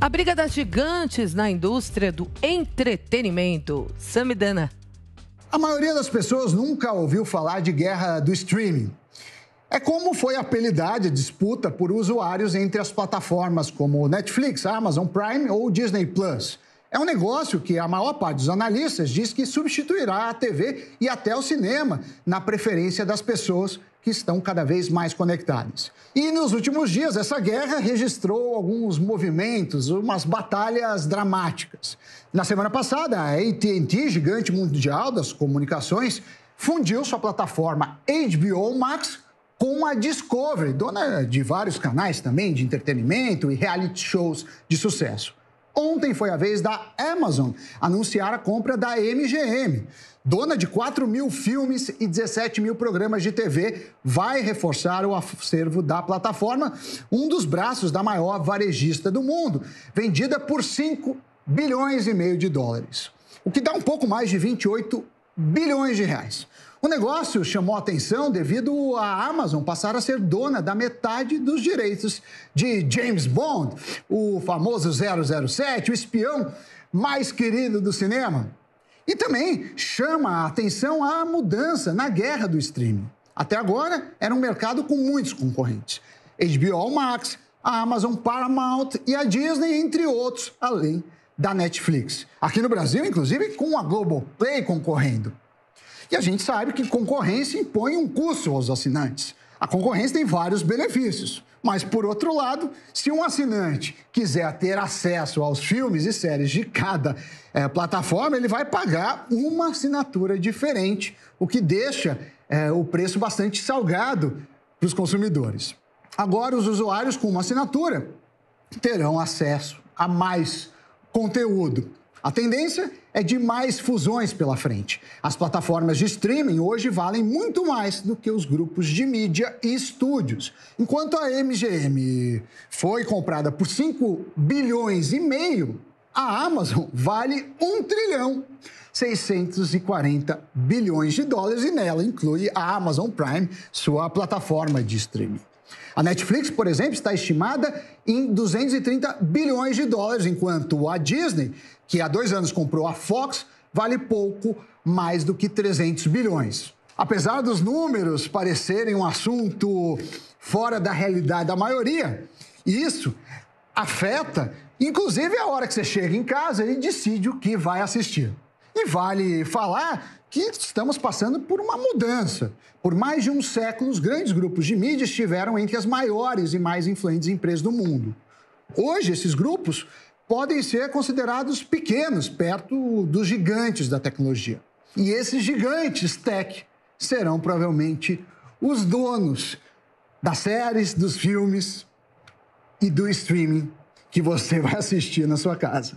A briga das gigantes na indústria do entretenimento. Samidana. A maioria das pessoas nunca ouviu falar de guerra do streaming. É como foi apelidada a disputa por usuários entre as plataformas como Netflix, Amazon Prime ou Disney Plus. É um negócio que a maior parte dos analistas diz que substituirá a TV e até o cinema na preferência das pessoas que estão cada vez mais conectados. E nos últimos dias, essa guerra registrou alguns movimentos, umas batalhas dramáticas. Na semana passada, a AT&T, gigante mundial das comunicações, fundiu sua plataforma HBO Max com a Discovery, dona de vários canais também de entretenimento e reality shows de sucesso. Ontem foi a vez da Amazon anunciar a compra da MGM. Dona de 4 mil filmes e 17 mil programas de TV, vai reforçar o acervo da plataforma, um dos braços da maior varejista do mundo, vendida por 5 bilhões e meio de dólares, o que dá um pouco mais de 28 bilhões de reais. O negócio chamou atenção devido a Amazon passar a ser dona da metade dos direitos de James Bond, o famoso 007, o espião mais querido do cinema. E também chama a atenção a mudança na guerra do streaming. Até agora, era um mercado com muitos concorrentes. HBO Max, a Amazon Paramount e a Disney, entre outros, além da Netflix. Aqui no Brasil, inclusive, com a Globoplay concorrendo. E a gente sabe que concorrência impõe um custo aos assinantes. A concorrência tem vários benefícios. Mas, por outro lado, se um assinante quiser ter acesso aos filmes e séries de cada é, plataforma, ele vai pagar uma assinatura diferente, o que deixa é, o preço bastante salgado para os consumidores. Agora, os usuários com uma assinatura terão acesso a mais conteúdo, a tendência é de mais fusões pela frente. As plataformas de streaming hoje valem muito mais do que os grupos de mídia e estúdios. Enquanto a MGM foi comprada por 5 bilhões e meio, a Amazon vale 1 trilhão 640 bilhões de dólares e nela inclui a Amazon Prime, sua plataforma de streaming. A Netflix, por exemplo, está estimada em 230 bilhões de dólares, enquanto a Disney, que há dois anos comprou a Fox, vale pouco mais do que 300 bilhões. Apesar dos números parecerem um assunto fora da realidade da maioria, isso afeta, inclusive, a hora que você chega em casa e decide o que vai assistir. E vale falar que estamos passando por uma mudança. Por mais de um século, os grandes grupos de mídia estiveram entre as maiores e mais influentes empresas do mundo. Hoje, esses grupos podem ser considerados pequenos, perto dos gigantes da tecnologia. E esses gigantes tech serão provavelmente os donos das séries, dos filmes e do streaming que você vai assistir na sua casa.